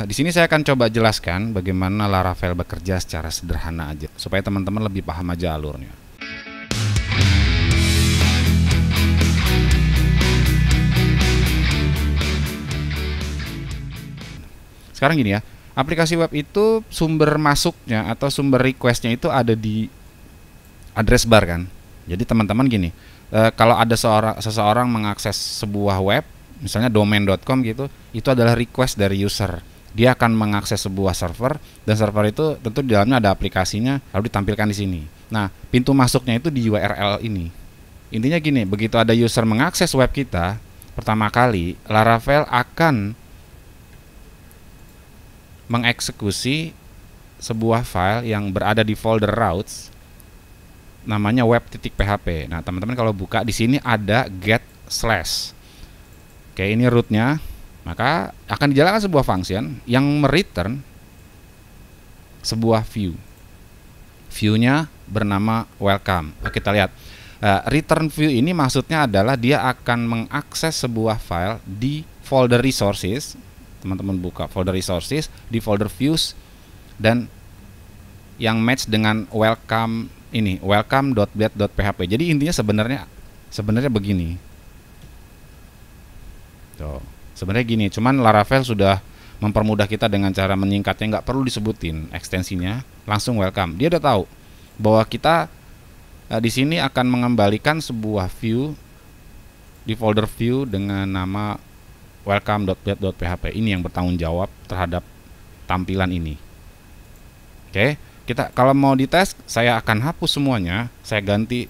Eh, di sini saya akan coba jelaskan bagaimana Laravel bekerja secara sederhana aja supaya teman-teman lebih paham aja alurnya. Sekarang gini ya, aplikasi web itu sumber masuknya atau sumber requestnya itu ada di address bar kan. Jadi teman-teman gini, eh, kalau ada seorang seseorang mengakses sebuah web, misalnya domain.com gitu, itu adalah request dari user dia akan mengakses sebuah server dan server itu tentu di dalamnya ada aplikasinya lalu ditampilkan di sini. Nah, pintu masuknya itu di URL ini. Intinya gini, begitu ada user mengakses web kita pertama kali, Laravel akan mengeksekusi sebuah file yang berada di folder routes namanya web.php. Nah, teman-teman kalau buka di sini ada get slash. Oke, ini rootnya maka akan dijalankan sebuah function yang mereturn sebuah view. View-nya bernama welcome. Oke, nah, kita lihat. Uh, return view ini maksudnya adalah dia akan mengakses sebuah file di folder resources. Teman-teman buka folder resources, di folder views dan yang match dengan welcome ini, welcome.blade.php. Jadi intinya sebenarnya sebenarnya begini. Tuh. Sebenarnya gini, cuman Laravel sudah mempermudah kita dengan cara menyingkatnya nggak perlu disebutin ekstensinya, langsung welcome. Dia udah tahu bahwa kita uh, di sini akan mengembalikan sebuah view di folder view dengan nama welcome.php. Ini yang bertanggung jawab terhadap tampilan ini. Oke. Okay? kita kalau mau dites saya akan hapus semuanya saya ganti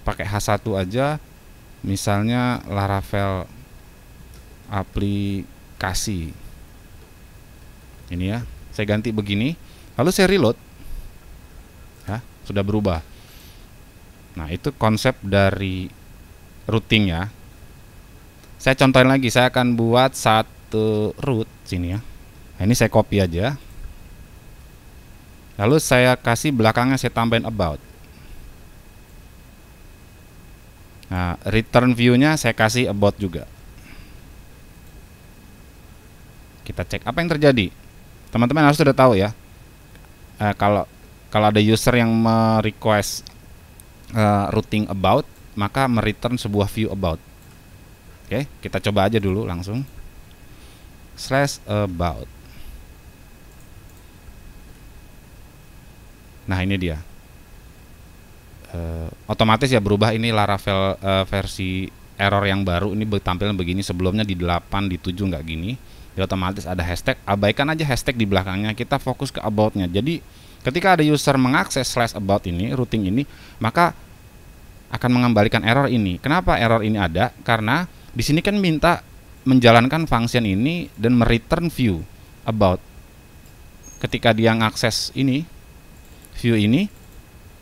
pakai H1 aja misalnya Laravel aplikasi ini ya saya ganti begini lalu saya reload ya, sudah berubah nah itu konsep dari routing ya saya contohin lagi saya akan buat satu root sini ya nah, ini saya copy aja lalu saya kasih belakangnya saya tambahin about Nah, return view-nya saya kasih about juga kita cek apa yang terjadi teman-teman harus sudah tahu ya eh, kalau kalau ada user yang merequest uh, routing about maka mereturn sebuah view about oke kita coba aja dulu langsung slash about nah ini dia uh, otomatis ya berubah ini Laravel uh, versi error yang baru ini tampilan begini sebelumnya di 8 di 7 nggak gini ya otomatis ada hashtag abaikan aja hashtag di belakangnya kita fokus ke aboutnya jadi ketika ada user mengakses slash about ini routing ini maka akan mengembalikan error ini kenapa error ini ada karena di sini kan minta menjalankan function ini dan mereturn view about ketika dia mengakses ini view ini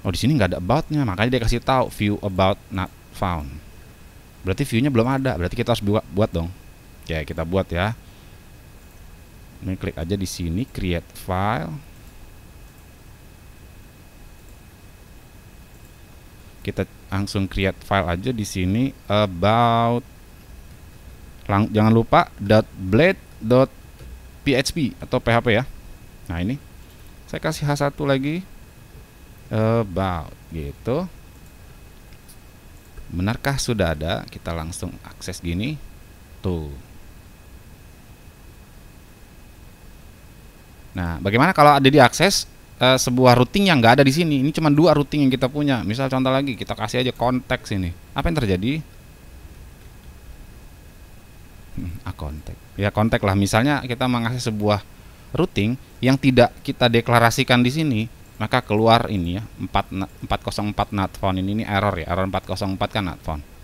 oh di sini nggak ada aboutnya makanya dia kasih tahu view about not found berarti viewnya belum ada berarti kita harus buat, buat dong ya kita buat ya ini klik aja di sini create file kita langsung create file aja di sini about lang jangan lupa .blade.php atau PHP ya nah ini saya kasih H1 lagi about gitu benarkah sudah ada kita langsung akses gini tuh Nah, bagaimana kalau ada diakses uh, sebuah routing yang nggak ada di sini? Ini cuma dua routing yang kita punya. Misal contoh lagi, kita kasih aja konteks ini. Apa yang terjadi? Hmm, ah, kontak. Ya konteks lah. Misalnya kita mengakses sebuah routing yang tidak kita deklarasikan di sini, maka keluar ini ya 404 not found ini, ini error ya, error 404 kan not phone